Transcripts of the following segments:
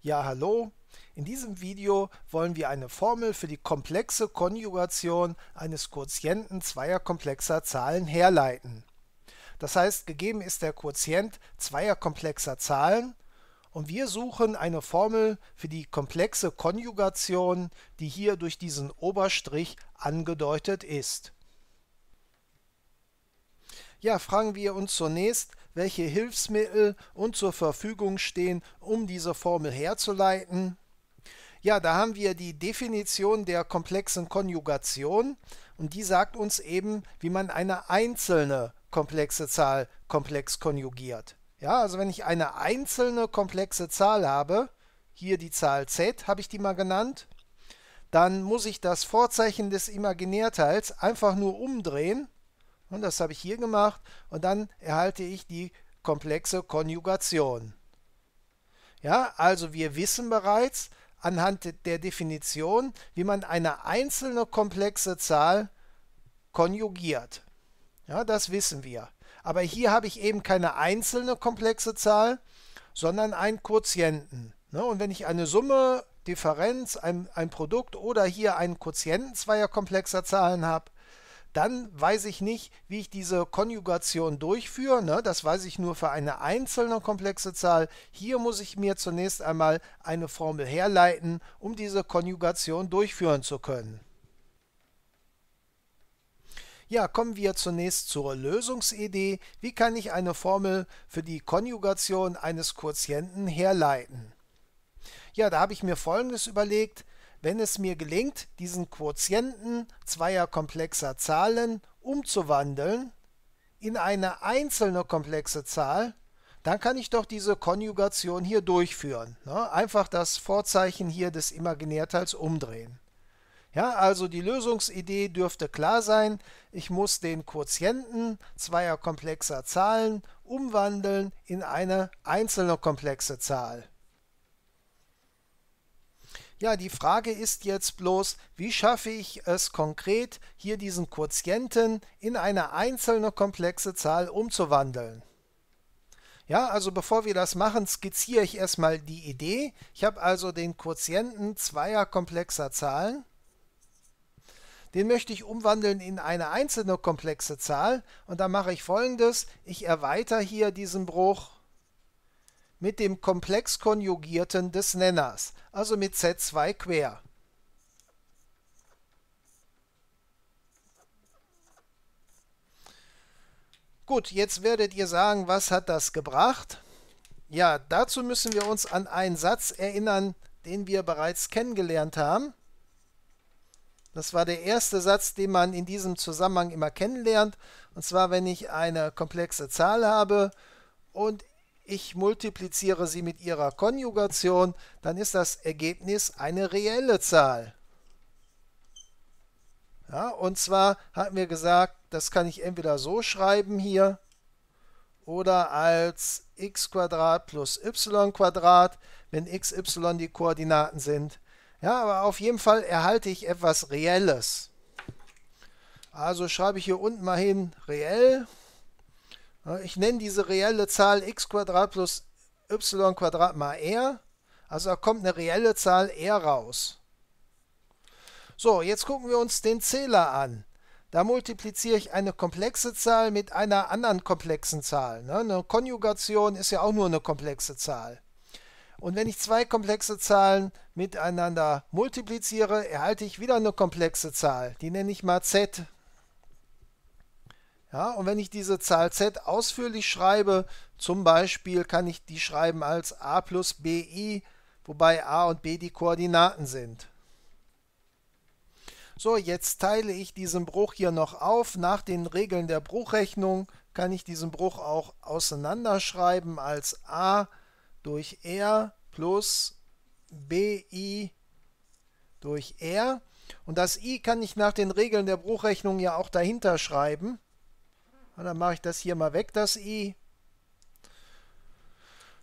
Ja, hallo. In diesem Video wollen wir eine Formel für die komplexe Konjugation eines Quotienten zweier komplexer Zahlen herleiten. Das heißt, gegeben ist der Quotient zweier komplexer Zahlen und wir suchen eine Formel für die komplexe Konjugation, die hier durch diesen Oberstrich angedeutet ist. Ja, fragen wir uns zunächst, welche Hilfsmittel uns zur Verfügung stehen, um diese Formel herzuleiten. Ja, da haben wir die Definition der komplexen Konjugation und die sagt uns eben, wie man eine einzelne komplexe Zahl komplex konjugiert. Ja, also wenn ich eine einzelne komplexe Zahl habe, hier die Zahl z, habe ich die mal genannt, dann muss ich das Vorzeichen des Imaginärteils einfach nur umdrehen und das habe ich hier gemacht und dann erhalte ich die komplexe Konjugation. Ja, also wir wissen bereits anhand der Definition, wie man eine einzelne komplexe Zahl konjugiert. Ja, das wissen wir. Aber hier habe ich eben keine einzelne komplexe Zahl, sondern einen Quotienten. Ne, und wenn ich eine Summe, Differenz, ein, ein Produkt oder hier einen Quotienten zweier komplexer Zahlen habe, dann weiß ich nicht, wie ich diese Konjugation durchführe. Ne? Das weiß ich nur für eine einzelne komplexe Zahl. Hier muss ich mir zunächst einmal eine Formel herleiten, um diese Konjugation durchführen zu können. Ja, kommen wir zunächst zur Lösungsidee. Wie kann ich eine Formel für die Konjugation eines Quotienten herleiten? Ja, da habe ich mir Folgendes überlegt wenn es mir gelingt, diesen Quotienten zweier komplexer Zahlen umzuwandeln in eine einzelne komplexe Zahl, dann kann ich doch diese Konjugation hier durchführen. Ne? Einfach das Vorzeichen hier des Imaginärteils umdrehen. Ja, also die Lösungsidee dürfte klar sein. Ich muss den Quotienten zweier komplexer Zahlen umwandeln in eine einzelne komplexe Zahl. Ja, die Frage ist jetzt bloß, wie schaffe ich es konkret, hier diesen Quotienten in eine einzelne komplexe Zahl umzuwandeln? Ja, also bevor wir das machen, skizziere ich erstmal die Idee. Ich habe also den Quotienten zweier komplexer Zahlen. Den möchte ich umwandeln in eine einzelne komplexe Zahl und da mache ich folgendes. Ich erweitere hier diesen Bruch mit dem Komplexkonjugierten des Nenners, also mit Z2 quer. Gut, jetzt werdet ihr sagen, was hat das gebracht? Ja, dazu müssen wir uns an einen Satz erinnern, den wir bereits kennengelernt haben. Das war der erste Satz, den man in diesem Zusammenhang immer kennenlernt. Und zwar, wenn ich eine komplexe Zahl habe und ich multipliziere sie mit ihrer Konjugation, dann ist das Ergebnis eine reelle Zahl. Ja, und zwar hatten wir gesagt, das kann ich entweder so schreiben hier oder als x plus y wenn x, y die Koordinaten sind. Ja, aber auf jeden Fall erhalte ich etwas Reelles. Also schreibe ich hier unten mal hin reell. Ich nenne diese reelle Zahl x plus y mal r. Also da kommt eine reelle Zahl r raus. So, jetzt gucken wir uns den Zähler an. Da multipliziere ich eine komplexe Zahl mit einer anderen komplexen Zahl. Ne? Eine Konjugation ist ja auch nur eine komplexe Zahl. Und wenn ich zwei komplexe Zahlen miteinander multipliziere, erhalte ich wieder eine komplexe Zahl. Die nenne ich mal z ja, und wenn ich diese Zahl z ausführlich schreibe, zum Beispiel kann ich die schreiben als a plus bi, wobei a und b die Koordinaten sind. So, jetzt teile ich diesen Bruch hier noch auf. Nach den Regeln der Bruchrechnung kann ich diesen Bruch auch auseinanderschreiben als a durch r plus bi durch r. Und das i kann ich nach den Regeln der Bruchrechnung ja auch dahinter schreiben. Und dann mache ich das hier mal weg, das i.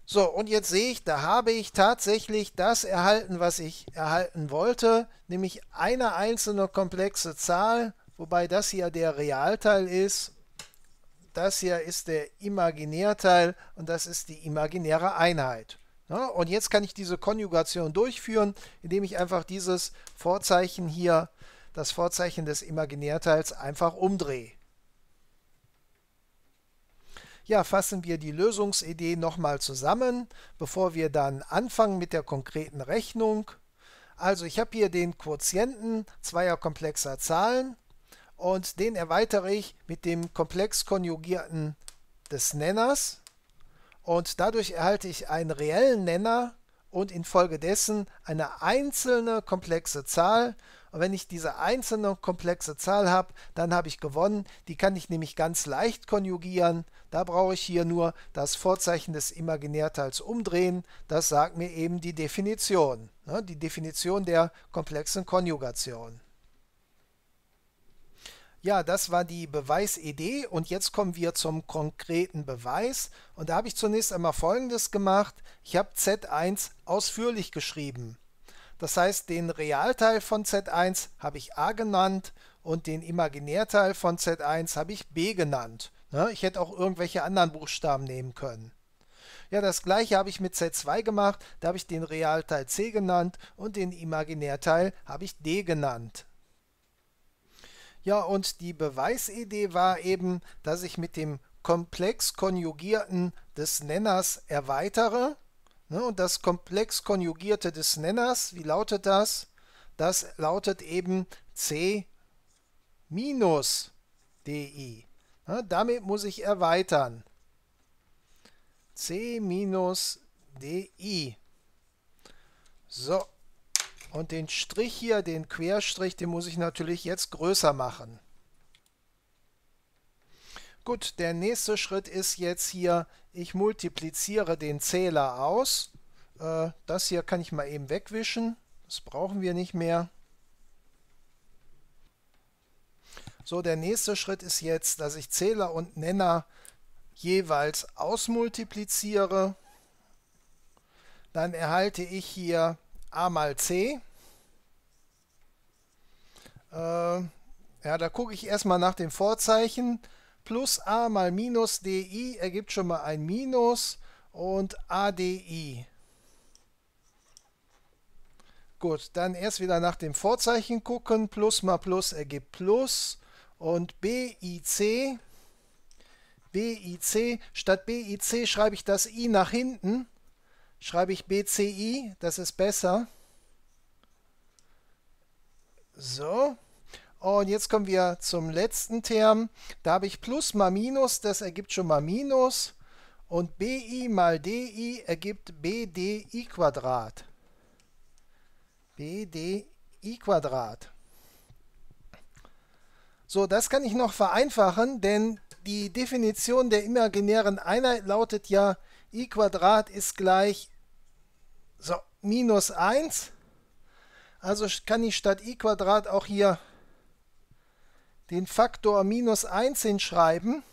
So, und jetzt sehe ich, da habe ich tatsächlich das erhalten, was ich erhalten wollte, nämlich eine einzelne komplexe Zahl, wobei das hier der Realteil ist, das hier ist der Imaginärteil und das ist die imaginäre Einheit. und jetzt kann ich diese Konjugation durchführen, indem ich einfach dieses Vorzeichen hier, das Vorzeichen des Imaginärteils einfach umdrehe ja, fassen wir die Lösungsidee nochmal zusammen, bevor wir dann anfangen mit der konkreten Rechnung. Also ich habe hier den Quotienten zweier komplexer Zahlen und den erweitere ich mit dem komplex konjugierten des Nenners und dadurch erhalte ich einen reellen Nenner und infolgedessen eine einzelne komplexe Zahl und wenn ich diese einzelne komplexe Zahl habe, dann habe ich gewonnen. Die kann ich nämlich ganz leicht konjugieren. Da brauche ich hier nur das Vorzeichen des Imaginärteils umdrehen. Das sagt mir eben die Definition, ne? die Definition der komplexen Konjugation. Ja, das war die Beweisidee und jetzt kommen wir zum konkreten Beweis. Und da habe ich zunächst einmal Folgendes gemacht. Ich habe Z1 ausführlich geschrieben. Das heißt, den Realteil von Z1 habe ich a genannt und den Imaginärteil von Z1 habe ich b genannt. Ne, ich hätte auch irgendwelche anderen Buchstaben nehmen können. Ja, das gleiche habe ich mit Z2 gemacht. Da habe ich den Realteil C genannt und den Imaginärteil habe ich D genannt. Ja, und die Beweisidee war eben, dass ich mit dem komplex konjugierten des Nenners erweitere Ne? Und das komplex konjugierte des Nenners, wie lautet das? Das lautet eben C minus DI. Ne? damit muss ich erweitern. C minus DI. So, und den Strich hier, den Querstrich, den muss ich natürlich jetzt größer machen. Gut, der nächste Schritt ist jetzt hier, ich multipliziere den Zähler aus. Äh, das hier kann ich mal eben wegwischen. Das brauchen wir nicht mehr. So, der nächste Schritt ist jetzt, dass ich Zähler und Nenner jeweils ausmultipliziere. Dann erhalte ich hier a mal c. Äh, ja, da gucke ich erstmal nach dem Vorzeichen plus a mal minus di ergibt schon mal ein Minus und adi. Gut, dann erst wieder nach dem Vorzeichen gucken. Plus mal Plus ergibt Plus und BIC. BIC, statt BIC schreibe ich das I nach hinten. Schreibe ich BCI, das ist besser. So. Und jetzt kommen wir zum letzten Term. Da habe ich plus mal minus, das ergibt schon mal minus. Und bi mal di ergibt bdi Quadrat. bdi Quadrat. So, das kann ich noch vereinfachen, denn die Definition der imaginären Einheit lautet ja i Quadrat ist gleich so, minus 1. Also kann ich statt i Quadrat auch hier den Faktor minus 1 hinschreiben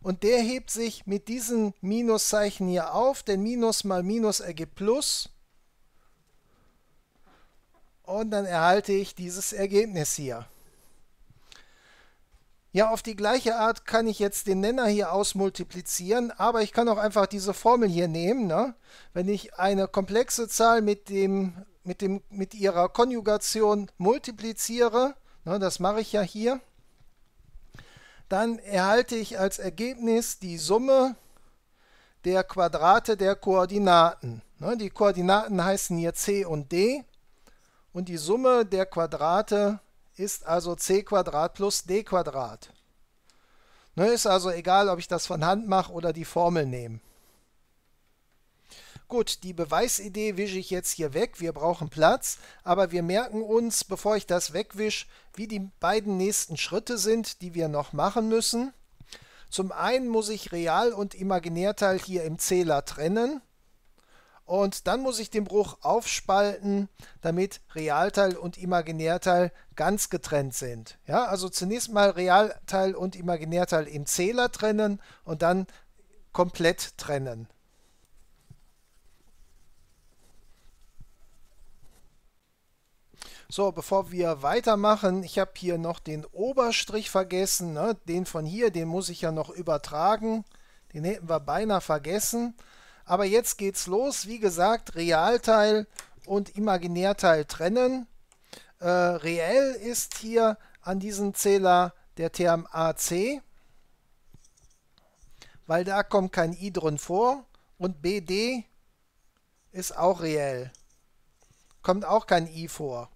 und der hebt sich mit diesen Minuszeichen hier auf, denn Minus mal Minus ergibt Plus und dann erhalte ich dieses Ergebnis hier. Ja, auf die gleiche Art kann ich jetzt den Nenner hier ausmultiplizieren, aber ich kann auch einfach diese Formel hier nehmen. Ne? Wenn ich eine komplexe Zahl mit, dem, mit, dem, mit ihrer Konjugation multipliziere, Ne, das mache ich ja hier. Dann erhalte ich als Ergebnis die Summe der Quadrate der Koordinaten. Ne, die Koordinaten heißen hier c und d und die Summe der Quadrate ist also c plus d Ne, ist also egal, ob ich das von Hand mache oder die Formel nehme gut, die Beweisidee wische ich jetzt hier weg, wir brauchen Platz, aber wir merken uns, bevor ich das wegwische, wie die beiden nächsten Schritte sind, die wir noch machen müssen. Zum einen muss ich Real- und Imaginärteil hier im Zähler trennen und dann muss ich den Bruch aufspalten, damit Realteil und Imaginärteil ganz getrennt sind. Ja, also zunächst mal Realteil und Imaginärteil im Zähler trennen und dann komplett trennen. So, bevor wir weitermachen, ich habe hier noch den Oberstrich vergessen. Ne? Den von hier, den muss ich ja noch übertragen. Den hätten wir beinahe vergessen. Aber jetzt geht's los. Wie gesagt, Realteil und Imaginärteil trennen. Äh, reell ist hier an diesem Zähler der Term AC, weil da kommt kein I drin vor. Und BD ist auch reell. Kommt auch kein I vor.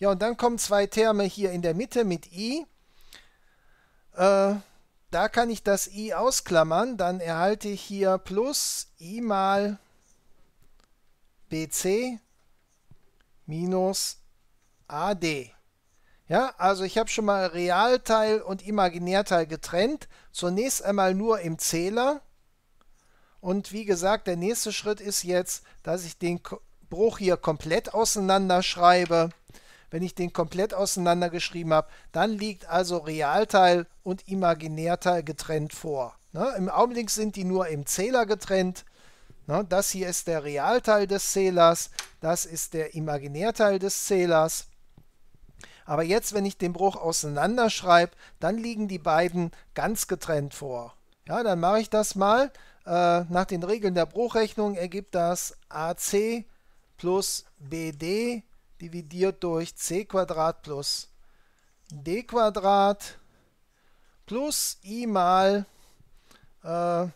Ja, und dann kommen zwei Terme hier in der Mitte mit i. Äh, da kann ich das i ausklammern, dann erhalte ich hier plus i mal bc minus AD. Ja, also ich habe schon mal Realteil und Imaginärteil getrennt. Zunächst einmal nur im Zähler. Und wie gesagt, der nächste Schritt ist jetzt, dass ich den Bruch hier komplett auseinanderschreibe. Wenn ich den komplett auseinandergeschrieben habe, dann liegt also Realteil und Imaginärteil getrennt vor. Ne? Im Augenblick sind die nur im Zähler getrennt. Ne? Das hier ist der Realteil des Zählers, das ist der Imaginärteil des Zählers. Aber jetzt, wenn ich den Bruch auseinanderschreibe, dann liegen die beiden ganz getrennt vor. Ja, dann mache ich das mal. Äh, nach den Regeln der Bruchrechnung ergibt das AC plus BD dividiert durch c Quadrat plus d Quadrat plus i mal äh,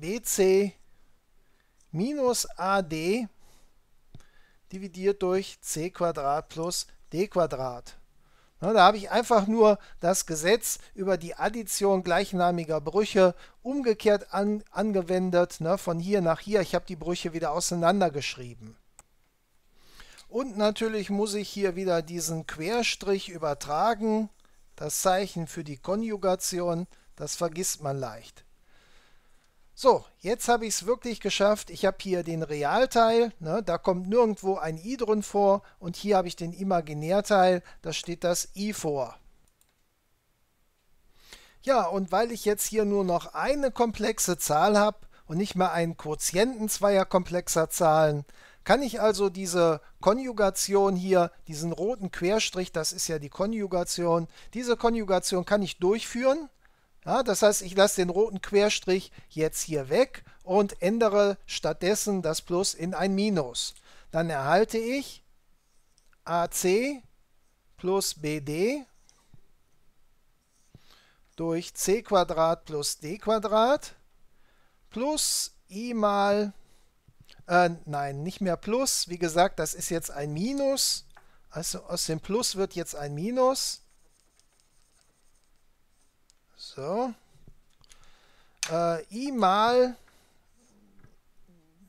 bc minus ad dividiert durch c Quadrat plus d Quadrat. Na, da habe ich einfach nur das Gesetz über die Addition gleichnamiger Brüche umgekehrt an, angewendet, ne, von hier nach hier. Ich habe die Brüche wieder auseinandergeschrieben. Und natürlich muss ich hier wieder diesen Querstrich übertragen. Das Zeichen für die Konjugation, das vergisst man leicht. So, jetzt habe ich es wirklich geschafft. Ich habe hier den Realteil, ne, da kommt nirgendwo ein i drin vor. Und hier habe ich den Imaginärteil, da steht das i vor. Ja, und weil ich jetzt hier nur noch eine komplexe Zahl habe und nicht mal einen Quotienten zweier komplexer Zahlen, kann ich also diese Konjugation hier, diesen roten Querstrich, das ist ja die Konjugation, diese Konjugation kann ich durchführen. Ja, das heißt, ich lasse den roten Querstrich jetzt hier weg und ändere stattdessen das Plus in ein Minus. Dann erhalte ich AC plus BD durch C Quadrat plus D Quadrat plus I mal äh, nein, nicht mehr Plus. Wie gesagt, das ist jetzt ein Minus. Also aus dem Plus wird jetzt ein Minus. So. Äh, I mal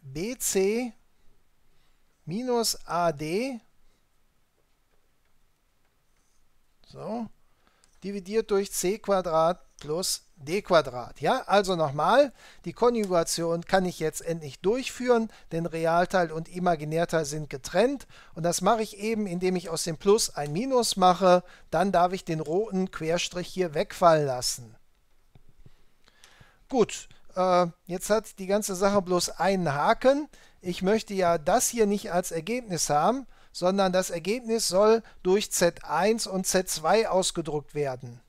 BC minus AD. So. Dividiert durch C Quadrat plus d Quadrat. Ja, also nochmal, die Konjugation kann ich jetzt endlich durchführen, denn Realteil und Imaginärteil sind getrennt und das mache ich eben, indem ich aus dem Plus ein Minus mache, dann darf ich den roten Querstrich hier wegfallen lassen. Gut, äh, jetzt hat die ganze Sache bloß einen Haken. Ich möchte ja das hier nicht als Ergebnis haben, sondern das Ergebnis soll durch Z1 und Z2 ausgedruckt werden.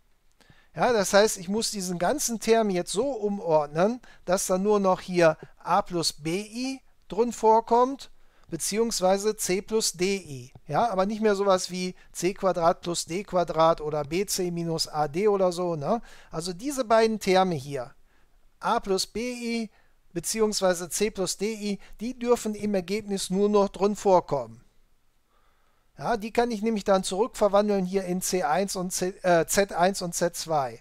Ja, das heißt, ich muss diesen ganzen Term jetzt so umordnen, dass dann nur noch hier a plus bi drin vorkommt, beziehungsweise c plus di. Ja, aber nicht mehr sowas wie c Quadrat plus d Quadrat oder bc minus ad oder so. Ne? Also diese beiden Terme hier, a plus bi beziehungsweise c plus di, die dürfen im Ergebnis nur noch drin vorkommen. Ja, die kann ich nämlich dann zurückverwandeln hier in C1 und C, äh, Z1 und Z2.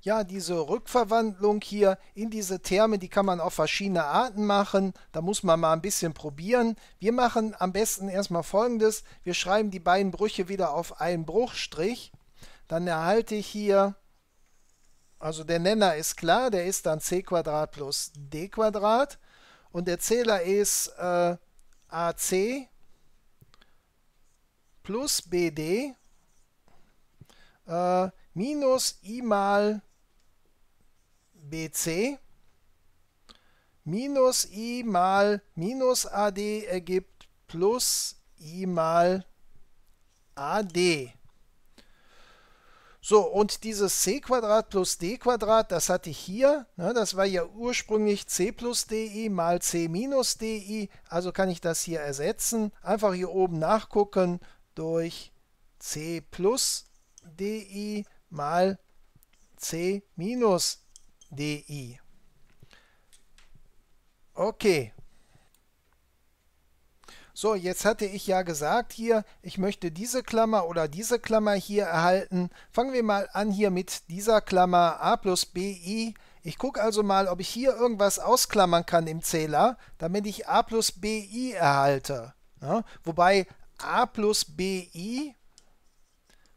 Ja, diese Rückverwandlung hier in diese Terme, die kann man auf verschiedene Arten machen. Da muss man mal ein bisschen probieren. Wir machen am besten erstmal folgendes. Wir schreiben die beiden Brüche wieder auf einen Bruchstrich. Dann erhalte ich hier, also der Nenner ist klar, der ist dann c plus d Und der Zähler ist... Äh, AC plus BD äh, minus I mal BC minus I mal minus AD ergibt plus I mal AD. So, und dieses c plus d das hatte ich hier, ne, das war ja ursprünglich c plus di mal c minus di, also kann ich das hier ersetzen. Einfach hier oben nachgucken durch c plus di mal c minus di. Okay, so, jetzt hatte ich ja gesagt hier, ich möchte diese Klammer oder diese Klammer hier erhalten. Fangen wir mal an hier mit dieser Klammer a plus bi. Ich gucke also mal, ob ich hier irgendwas ausklammern kann im Zähler, damit ich a plus bi erhalte. Ja, wobei a plus bi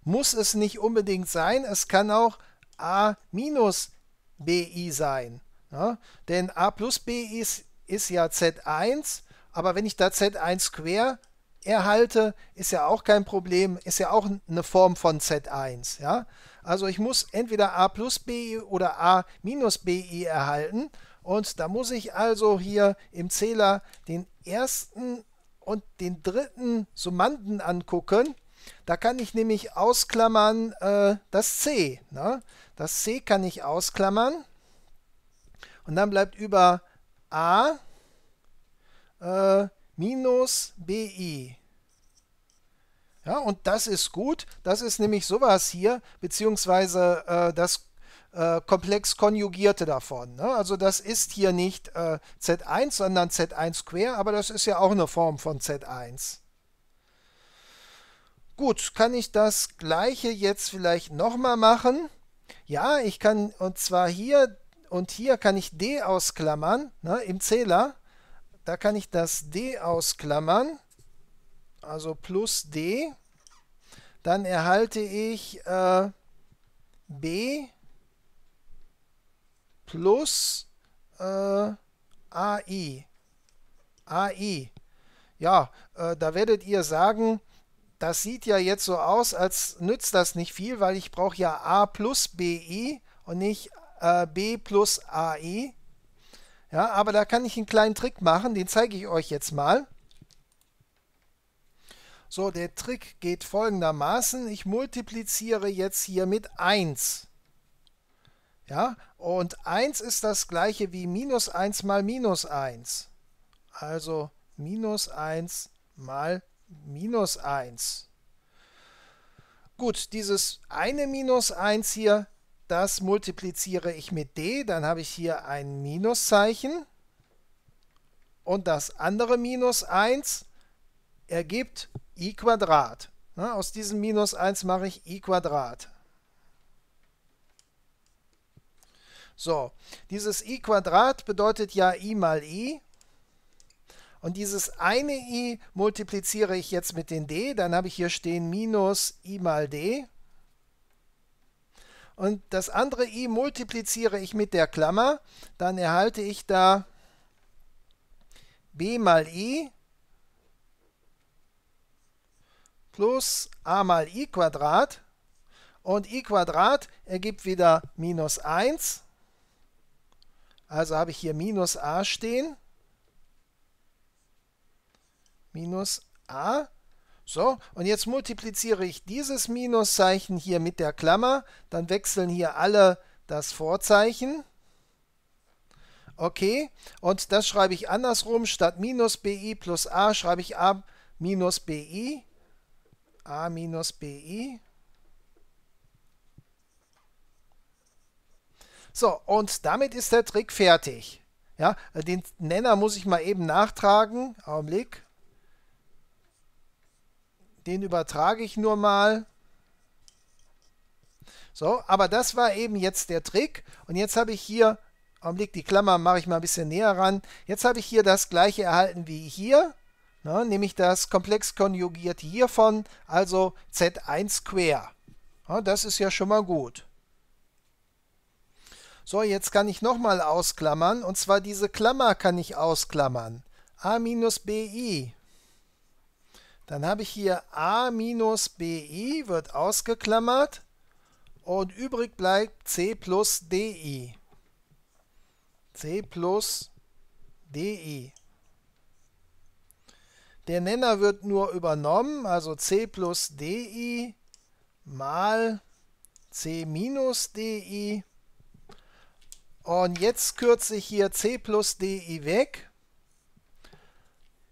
muss es nicht unbedingt sein, es kann auch a minus bi sein. Ja, denn a plus bi ist, ist ja z1 aber wenn ich da Z1 Square erhalte, ist ja auch kein Problem, ist ja auch eine Form von Z1. Ja? Also ich muss entweder A plus BI oder A minus BI erhalten. Und da muss ich also hier im Zähler den ersten und den dritten Summanden angucken. Da kann ich nämlich ausklammern äh, das C. Ne? Das C kann ich ausklammern. Und dann bleibt über A äh, minus bi. Ja, und das ist gut. Das ist nämlich sowas hier, beziehungsweise äh, das äh, komplex konjugierte davon. Ne? Also das ist hier nicht äh, Z1, sondern Z1 quer, aber das ist ja auch eine Form von Z1. Gut, kann ich das gleiche jetzt vielleicht nochmal machen? Ja, ich kann, und zwar hier und hier kann ich D ausklammern ne, im Zähler. Da kann ich das d ausklammern, also plus d. Dann erhalte ich äh, b plus äh, ai. AI. Ja, äh, da werdet ihr sagen, das sieht ja jetzt so aus, als nützt das nicht viel, weil ich brauche ja a plus bi und nicht äh, b plus ai. Ja, aber da kann ich einen kleinen Trick machen, den zeige ich euch jetzt mal. So, der Trick geht folgendermaßen. Ich multipliziere jetzt hier mit 1. Ja, und 1 ist das gleiche wie minus 1 mal minus 1. Also minus 1 mal minus 1. Gut, dieses eine minus 1 hier das multipliziere ich mit d, dann habe ich hier ein Minuszeichen. Und das andere Minus 1 ergibt i Quadrat. Ne, aus diesem Minus 1 mache ich i Quadrat. So, dieses i Quadrat bedeutet ja i mal i. Und dieses eine i multipliziere ich jetzt mit den d, dann habe ich hier stehen minus i mal d und das andere i multipliziere ich mit der Klammer, dann erhalte ich da b mal i plus a mal i Quadrat und i Quadrat ergibt wieder minus 1. Also habe ich hier minus a stehen. Minus a so, und jetzt multipliziere ich dieses Minuszeichen hier mit der Klammer, dann wechseln hier alle das Vorzeichen. Okay, und das schreibe ich andersrum, statt minus bi plus a schreibe ich a minus bi, a minus bi. So, und damit ist der Trick fertig. Ja, den Nenner muss ich mal eben nachtragen. Augenblick. Den übertrage ich nur mal. So, aber das war eben jetzt der Trick. Und jetzt habe ich hier, Augenblick, die Klammer mache ich mal ein bisschen näher ran. Jetzt habe ich hier das gleiche erhalten wie hier, ne, nämlich das komplex konjugiert hiervon, also z1 quer. Ja, das ist ja schon mal gut. So, jetzt kann ich nochmal ausklammern, und zwar diese Klammer kann ich ausklammern. a minus bi dann habe ich hier a minus bi wird ausgeklammert und übrig bleibt c plus di. c plus di. Der Nenner wird nur übernommen, also c plus di mal c minus di. Und jetzt kürze ich hier c plus di weg.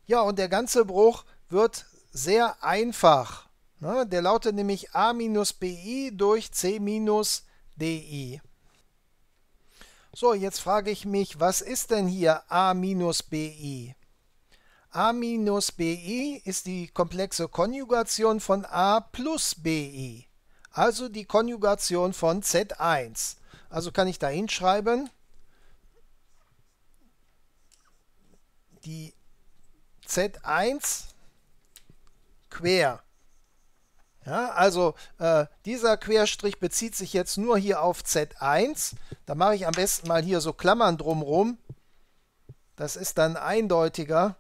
Ja, und der ganze Bruch wird sehr einfach. Ne? Der lautet nämlich a minus bi durch c minus di. So, jetzt frage ich mich, was ist denn hier a minus bi? a minus bi ist die komplexe Konjugation von a plus bi, also die Konjugation von z1. Also kann ich da hinschreiben, die z1 quer. Ja, also äh, dieser Querstrich bezieht sich jetzt nur hier auf Z1. Da mache ich am besten mal hier so Klammern drumherum. Das ist dann eindeutiger.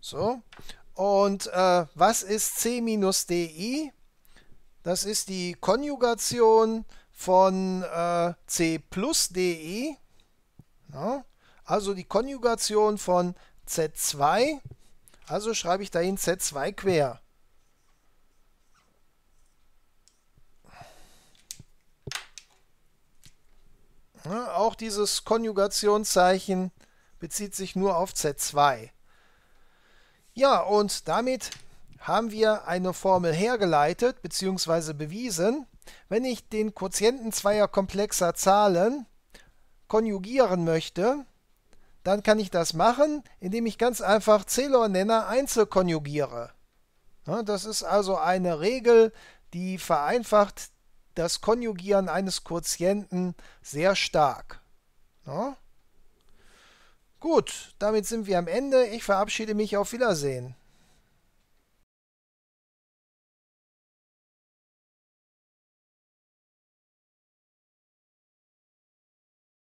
So. Und äh, was ist C minus DI? Das ist die Konjugation von äh, C plus DI. Ja, also die Konjugation von Z2 also schreibe ich dahin Z2 quer. Ja, ne, auch dieses Konjugationszeichen bezieht sich nur auf Z2. Ja, und damit haben wir eine Formel hergeleitet bzw. bewiesen. Wenn ich den Quotienten zweier komplexer Zahlen konjugieren möchte, dann kann ich das machen, indem ich ganz einfach Zählernenner einzelkonjugiere. Das ist also eine Regel, die vereinfacht das Konjugieren eines Quotienten sehr stark. Gut, damit sind wir am Ende. Ich verabschiede mich. Auf Wiedersehen.